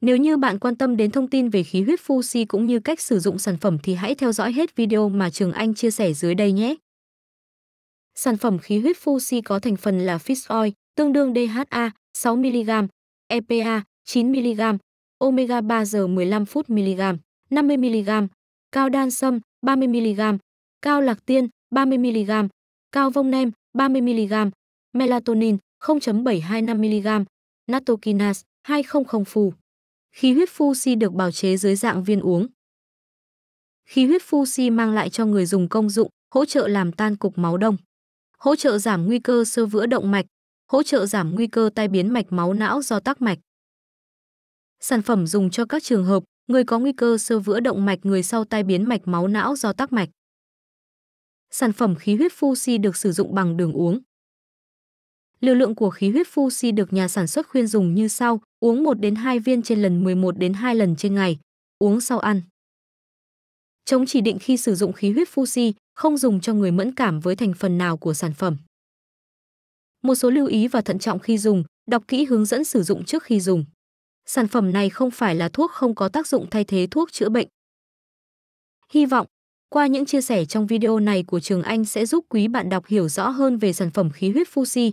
Nếu như bạn quan tâm đến thông tin về khí huyết phu si cũng như cách sử dụng sản phẩm thì hãy theo dõi hết video mà Trường Anh chia sẻ dưới đây nhé. Sản phẩm khí huyết phu si có thành phần là fish oil, tương đương DHA 6mg, EPA 9mg, omega 3 giờ 15 phút mg, 50mg, cao đan sâm 30mg, cao lạc tiên 30mg, cao vông nem 30mg, melatonin 0.725mg, natokinase 200 phù. Khí huyết phu si được bào chế dưới dạng viên uống. Khí huyết phu si mang lại cho người dùng công dụng, hỗ trợ làm tan cục máu đông, hỗ trợ giảm nguy cơ sơ vữa động mạch, hỗ trợ giảm nguy cơ tai biến mạch máu não do tắc mạch. Sản phẩm dùng cho các trường hợp người có nguy cơ sơ vữa động mạch người sau tai biến mạch máu não do tắc mạch. Sản phẩm khí huyết phu si được sử dụng bằng đường uống. Liều lượng của khí huyết phu si được nhà sản xuất khuyên dùng như sau, uống 1 đến 2 viên trên lần 11 đến 2 lần trên ngày, uống sau ăn. Chống chỉ định khi sử dụng khí huyết phu si, không dùng cho người mẫn cảm với thành phần nào của sản phẩm. Một số lưu ý và thận trọng khi dùng, đọc kỹ hướng dẫn sử dụng trước khi dùng. Sản phẩm này không phải là thuốc không có tác dụng thay thế thuốc chữa bệnh. Hy vọng, qua những chia sẻ trong video này của Trường Anh sẽ giúp quý bạn đọc hiểu rõ hơn về sản phẩm khí huyết phu si